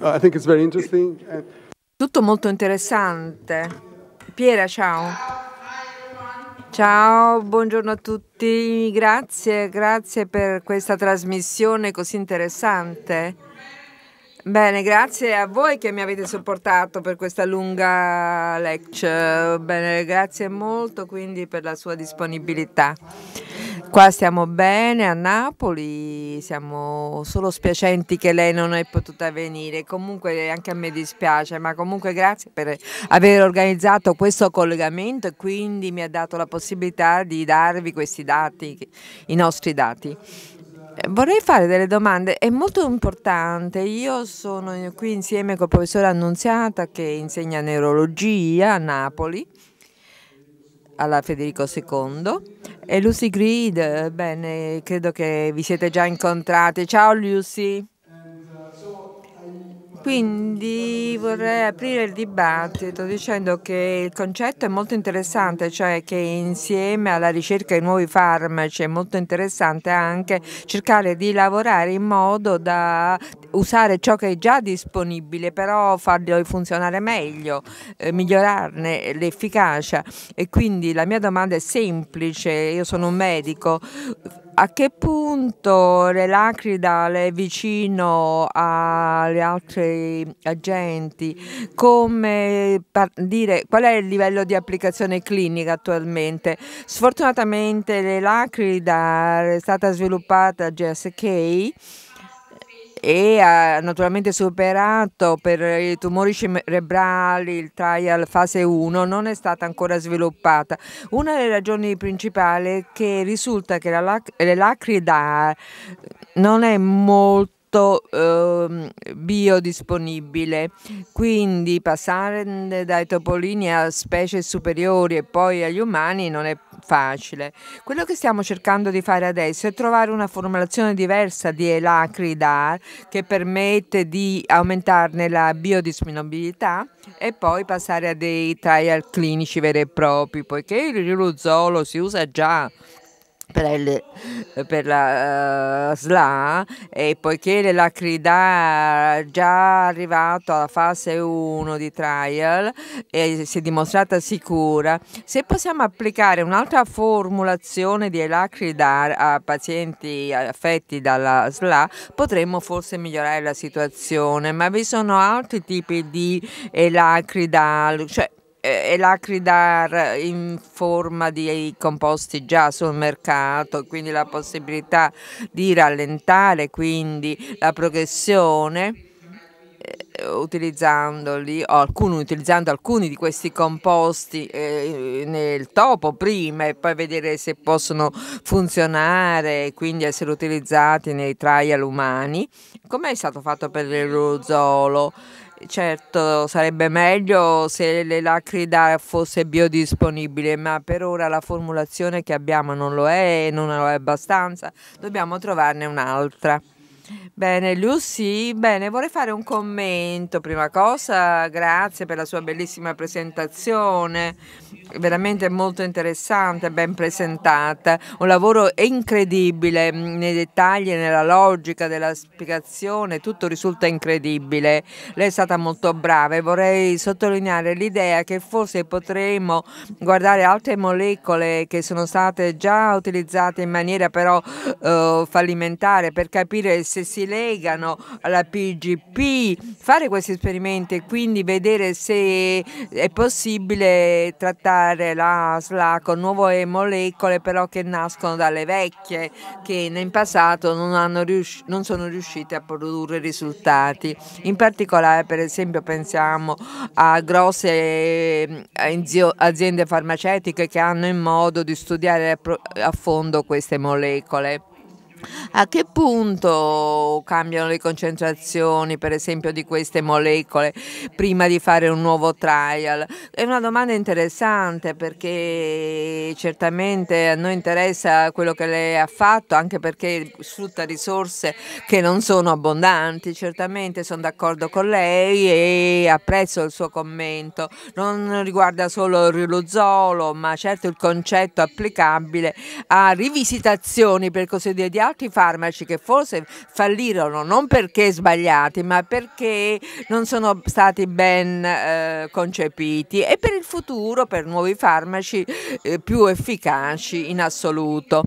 Um, Tutto molto interessante. Piera, ciao. Ciao, buongiorno a tutti, grazie, grazie per questa trasmissione così interessante. Bene, grazie a voi che mi avete supportato per questa lunga lecture. Bene, grazie molto quindi per la sua disponibilità. Qua stiamo bene a Napoli, siamo solo spiacenti che lei non è potuta venire, comunque anche a me dispiace, ma comunque grazie per aver organizzato questo collegamento e quindi mi ha dato la possibilità di darvi questi dati, i nostri dati. Vorrei fare delle domande, è molto importante, io sono qui insieme col professore Annunziata che insegna neurologia a Napoli alla Federico II. E Lucy Greed, bene, credo che vi siete già incontrate. Ciao Lucy! Quindi vorrei aprire il dibattito dicendo che il concetto è molto interessante, cioè che insieme alla ricerca di nuovi farmaci è molto interessante anche cercare di lavorare in modo da usare ciò che è già disponibile, però farlo funzionare meglio, eh, migliorarne l'efficacia. E quindi la mia domanda è semplice, io sono un medico, a che punto l'Elacrida è vicino agli altri agenti? Come dire, qual è il livello di applicazione clinica attualmente? Sfortunatamente l'Elacrida è stata sviluppata a GSK e ha eh, naturalmente superato per i tumori cerebrali il trial fase 1 non è stata ancora sviluppata. Una delle ragioni principali è che risulta che la, l'acrida non è molto prodotto eh, biodisponibile. Quindi passare dai topolini a specie superiori e poi agli umani non è facile. Quello che stiamo cercando di fare adesso è trovare una formulazione diversa di Elacridar che permette di aumentarne la biodisponibilità e poi passare a dei trial clinici veri e propri, poiché il riluzolo si usa già per, il, per, la uh, SLA e poiché l'elacrida è già arrivato alla fase 1 di trial e si è dimostrata sicura, se possiamo applicare un'altra formulazione di elacrida a pazienti affetti dalla SLA potremmo forse migliorare la situazione, ma vi sono altri tipi di elacrida, eh, cioè eh, e l'acridar in forma di composti già sul mercato, quindi la possibilità di rallentare quindi la progressione eh, utilizzandoli o alcuni, utilizzando alcuni di questi composti eh, nel topo prima e poi vedere se possono funzionare e quindi essere utilizzati nei trial umani, come è stato fatto per l'erozolo. Certo, sarebbe meglio se lacrida fosse biodisponibile, ma per ora la formulazione che abbiamo non lo è e non lo è abbastanza, dobbiamo trovarne un'altra. Bene, Lucy, bene, vorrei fare un commento. Prima cosa, grazie per la sua bellissima presentazione, veramente molto interessante, ben presentata. Un lavoro incredibile mm, nei dettagli, nella logica della spiegazione, tutto risulta incredibile. Lei è stata molto brava e vorrei sottolineare l'idea che forse potremmo guardare altre molecole che sono state già utilizzate in maniera però eh, fallimentare per capire se se si legano alla PGP, fare questi esperimenti e quindi vedere se è possibile trattare la SLA con nuove molecole però che nascono dalle vecchie che in passato non, non sono riuscite a produrre risultati. In particolare per esempio pensiamo a grosse eh, aziende farmaceutiche che hanno in modo di studiare a fondo queste molecole. A che punto cambiano le concentrazioni, per esempio, di queste molecole prima di fare un nuovo trial? È una domanda interessante perché certamente a noi interessa quello che lei ha fatto, anche perché sfrutta risorse che non sono abbondanti. Certamente sono d'accordo con lei e apprezzo il suo commento. Non riguarda solo il riluzolo, ma certo il concetto applicabile a rivisitazioni, per così dire, di altri farmaci che forse fallirono non perché sbagliati, ma perché non sono stati ben eh, concepiti e per il futuro per nuovi farmaci eh, più efficaci in assoluto.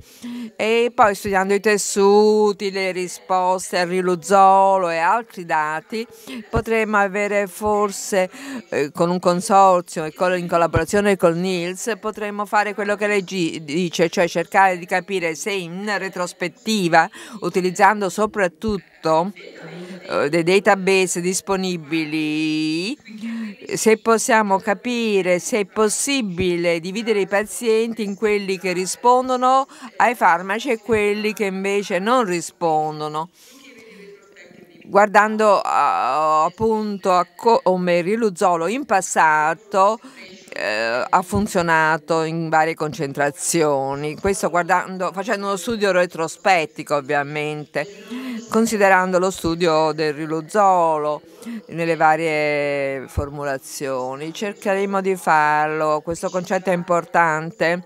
E poi studiando i tessuti, le risposte al riluzzolo e altri dati, potremmo avere forse eh, con un consorzio e con, in collaborazione con NILS, potremmo fare quello che lei dice, cioè cercare di capire se in retrospettiva, utilizzando soprattutto eh, dei database disponibili, se possiamo capire se è possibile dividere i pazienti in quelli che rispondono ai farmaci e quelli che invece non rispondono guardando a, eh, appunto a come il riluzolo in passato eh, ha funzionato in varie concentrazioni, questo guardando, facendo uno studio retrospettico ovviamente considerando lo studio del riluzzolo nelle varie formulazioni. Cercheremo di farlo, questo concetto è importante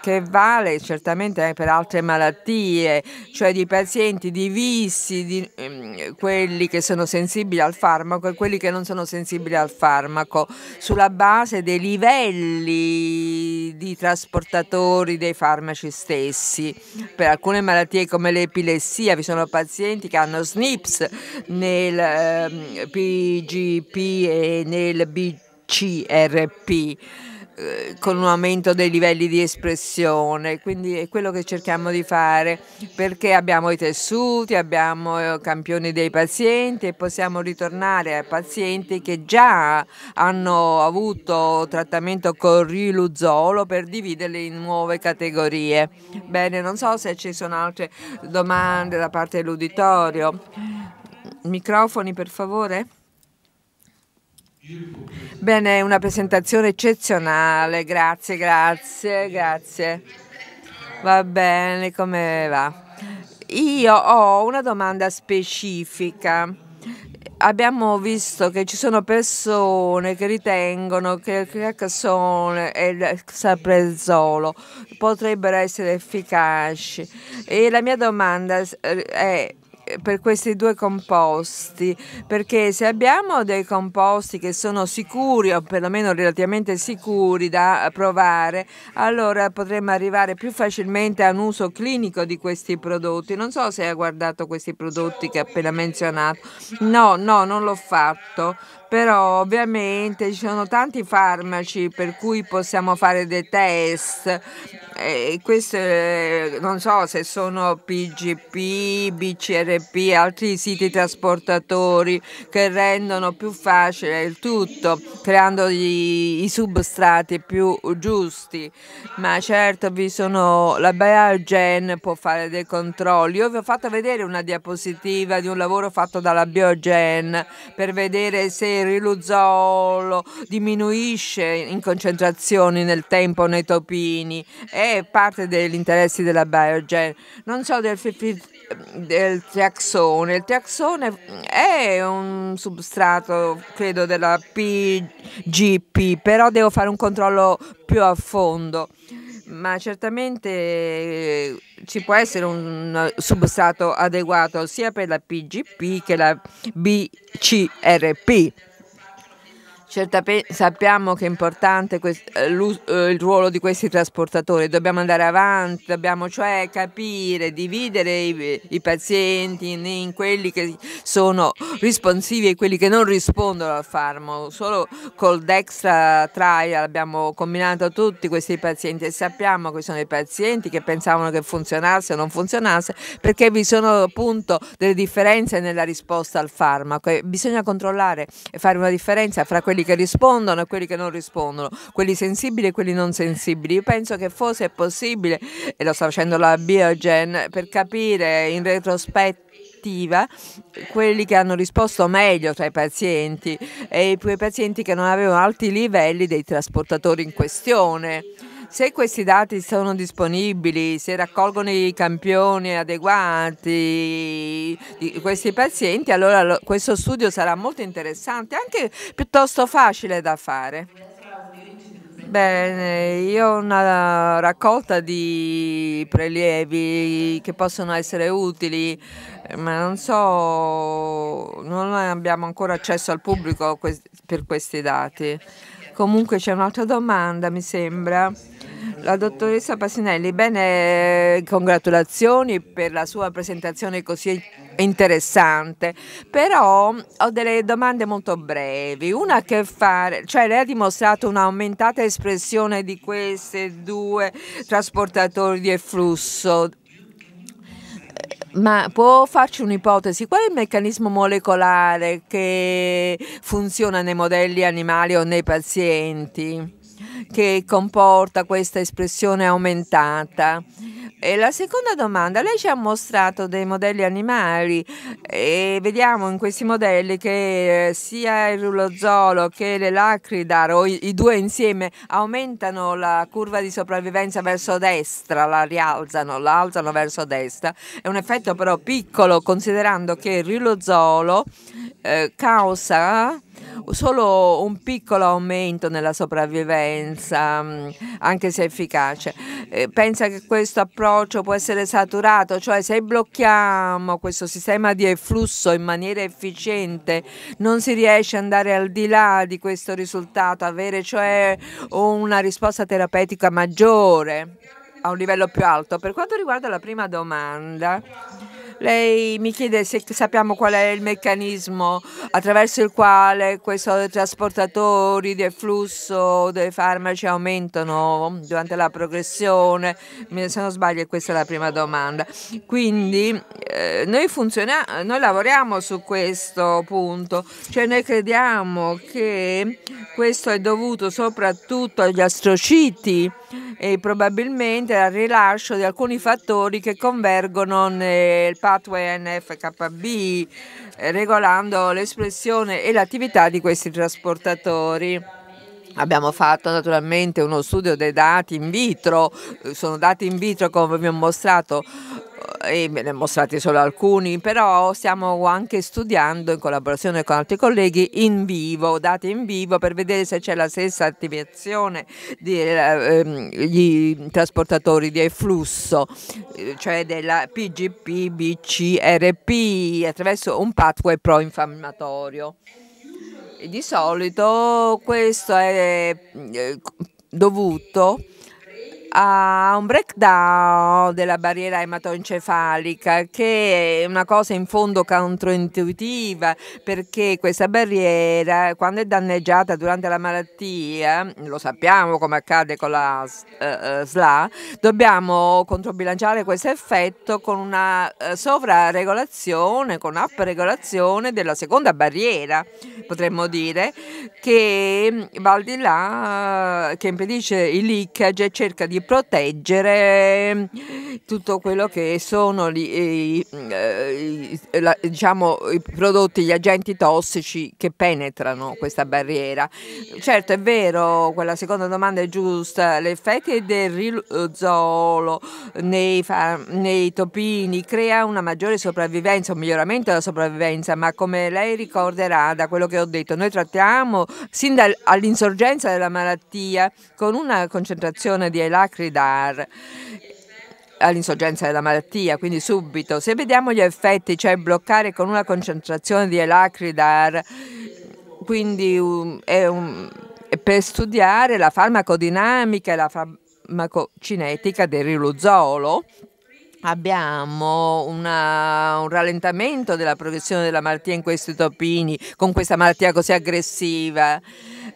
che vale certamente anche per altre malattie, cioè di pazienti divisi, di, eh, quelli che sono sensibili al farmaco e quelli che non sono sensibili al farmaco, sulla base dei livelli di trasportatori dei farmaci stessi. Per alcune malattie come l'epilessia vi sono pazienti che hanno SNPs nel eh, PGP e nel BCRP. Eh, con un aumento dei livelli di espressione, quindi è quello che cerchiamo di fare perché abbiamo i tessuti, abbiamo eh, campioni dei pazienti e possiamo ritornare a pazienti che già hanno avuto trattamento con riluzolo per dividerli in nuove categorie. Bene, non so se ci sono altre domande da parte dell'uditorio. Microfoni per favore. Bene, una presentazione eccezionale, grazie, grazie, grazie. Va bene, come va? Io ho una domanda specifica. Abbiamo visto che ci sono persone che ritengono che il Carcassonne e il Saprezzolo potrebbero essere efficaci e la mia domanda eh, è per questi due composti perché se abbiamo dei composti che sono sicuri o perlomeno relativamente sicuri da provare allora potremmo arrivare più facilmente a un uso clinico di questi prodotti non so se hai guardato questi prodotti che ho appena menzionato no no non l'ho fatto però ovviamente ci sono tanti farmaci per cui possiamo fare dei test eh, queste non so se sono PGP, BCRP, altri siti trasportatori che rendono più facile il tutto, creando gli, i substrati più giusti. Ma certo vi sono la Biogen può fare dei controlli. Io vi ho fatto vedere una diapositiva di un lavoro fatto dalla Biogen per vedere se il riluzolo diminuisce in concentrazioni nel tempo nei topini. E parte degli interessi della Biogen. Non so del, del triaxone. Il triaxone è un substrato, credo, della PGP, però devo fare un controllo più a fondo. Ma certamente eh, ci può essere un substrato adeguato sia per la PGP che la BCRP. Certamente sappiamo che è importante eh, eh, il ruolo di questi trasportatori, dobbiamo andare avanti, dobbiamo cioè capire, dividere i, i pazienti in, in, quelli che sono responsivi e quelli che non rispondono al farmaco. Solo col Dextra Trial abbiamo combinato tutti questi pazienti e sappiamo che sono i pazienti che pensavano che funzionasse o non funzionasse perché vi sono appunto delle differenze nella risposta al farmaco e bisogna controllare e fare una differenza fra quelli che rispondono e quelli che non rispondono, quelli sensibili e quelli non sensibili. Io penso che fosse possibile, e lo sta facendo la Biogen, per capire in retrospettiva quelli che hanno risposto meglio tra i pazienti e quei pazienti che non avevano alti livelli dei trasportatori in questione. Se questi dati sono disponibili, se raccolgono i campioni adeguati di questi pazienti, allora questo studio sarà molto interessante, anche piuttosto facile da fare. Bene, io ho una raccolta di prelievi che possono essere utili, ma non so, non abbiamo ancora accesso al pubblico per questi dati. Comunque c'è un'altra domanda, mi sembra la dottoressa Passinelli, bene, congratulazioni per la sua presentazione così interessante, però ho delle domande molto brevi. Una a che fare, cioè lei ha dimostrato un'aumentata espressione di questi due trasportatori di efflusso. Ma può farci un'ipotesi? Qual è il meccanismo molecolare che funziona nei modelli animali o nei pazienti? che comporta questa espressione aumentata. E la seconda domanda, lei ci ha mostrato dei modelli animali e vediamo in questi modelli che eh, sia il rulozolo che le lacridar o i, i due insieme aumentano la curva di sopravvivenza verso destra, la rialzano, la alzano verso destra. È un effetto però piccolo considerando che il rulozolo eh, causa solo un piccolo aumento nella sopravvivenza, mm, anche se efficace. Eh, pensa che questo approccio può essere saturato, cioè se blocchiamo questo sistema di efflusso in maniera efficiente non si riesce ad andare al di là di questo risultato, avere cioè una risposta terapeutica maggiore a un livello più alto. Per quanto riguarda la prima domanda, lei mi chiede se sappiamo qual è il meccanismo attraverso il quale questi trasportatori del flusso dei farmaci aumentano durante la progressione. Se non sbaglio questa è la prima domanda. Quindi eh, noi, noi lavoriamo su questo punto, cioè noi crediamo che questo è dovuto soprattutto agli astrociti e probabilmente al rilascio di alcuni fattori che convergono nel pathway NFKB eh, regolando l'espressione e l'attività di questi trasportatori. Abbiamo fatto naturalmente uno studio dei dati in vitro, sono dati in vitro come vi ho mostrato eh, e ve ne ho mostrati solo alcuni, però stiamo anche studiando in collaborazione con altri colleghi in vivo, dati in vivo per vedere se c'è la stessa attivazione degli eh, ehm, trasportatori di efflusso, eh, cioè della PGP, BCRP attraverso un pathway pro-infiammatorio. Di solito questo è eh, dovuto a un breakdown della barriera ematoencefalica che è una cosa in fondo controintuitiva perché questa barriera quando è danneggiata durante la malattia, lo sappiamo come accade con la SLA, eh, eh, dobbiamo controbilanciare questo effetto con una eh, sovraregolazione, con upregolazione della seconda barriera, potremmo dire, che mm, va al di là, che impedisce il leakage e cerca di proteggere mm, tutto quello che sono gli, eh, la, diciamo, i prodotti, gli agenti tossici che penetrano questa barriera. Certo è vero, quella seconda domanda è giusta, l'effetto del riluzzolo nei, nei topini crea una maggiore sopravvivenza, un miglioramento della sopravvivenza, ma come lei ricorderà da quello che ho detto, noi trattiamo sin dall'insorgenza della malattia con una concentrazione di elac Cridar all'insorgenza della malattia, quindi subito. Se vediamo gli effetti, cioè bloccare con una concentrazione di Elacridar, quindi um, è un, è per studiare la farmacodinamica e la farmacocinetica del riluzolo, abbiamo una, un rallentamento della progressione della malattia in questi topini con questa malattia così aggressiva.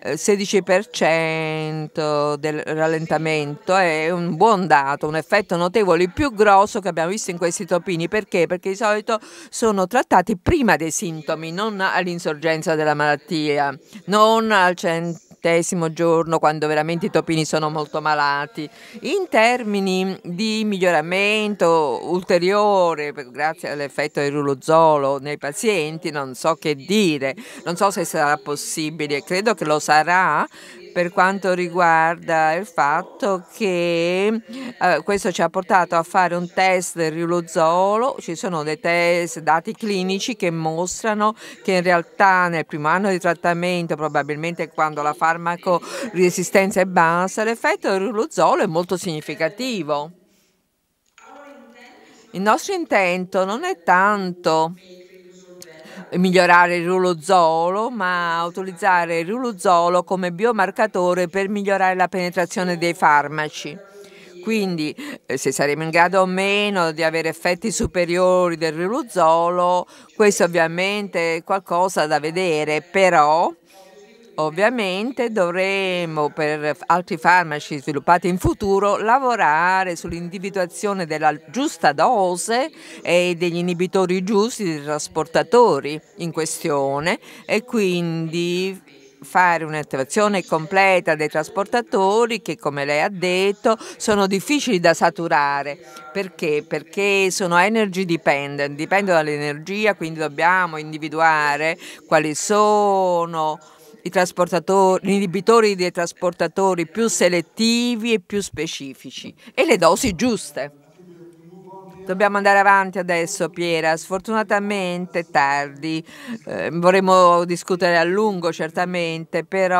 16% eh, del rallentamento è un buon dato, un effetto notevole, il più grosso che abbiamo visto in questi topini. Perché? Perché di solito sono trattati prima dei sintomi, non all'insorgenza della malattia, non al centro ventottesimo giorno, quando veramente i topini sono molto malati. In termini di miglioramento ulteriore, grazie all'effetto del rulozolo nei pazienti, non so che dire, non so se sarà possibile, credo che lo sarà per quanto riguarda il fatto che eh, questo ci ha portato a fare un test del riulozolo, ci sono dei test, dati clinici che mostrano che in realtà nel primo anno di trattamento, probabilmente quando la farmacoresistenza è bassa, l'effetto del riulozolo è molto significativo. Il nostro intento non è tanto migliorare il rulozoolo, ma utilizzare il rulozoolo come biomarcatore per migliorare la penetrazione dei farmaci. Quindi eh, se saremo in grado o meno di avere effetti superiori del ruluzolo, questo ovviamente è qualcosa da vedere, però Ovviamente dovremo per altri farmaci sviluppati in futuro lavorare sull'individuazione della giusta dose e degli inibitori giusti dei trasportatori in questione e quindi fare un'attivazione completa dei trasportatori che come lei ha detto sono difficili da saturare perché? Perché sono energy dependent, dipendono dall'energia quindi dobbiamo individuare quali sono gli inibitori dei trasportatori più selettivi e più specifici e le dosi giuste. Dobbiamo andare avanti adesso, Piera. Sfortunatamente è tardi. Eh, vorremmo discutere a lungo, certamente, però.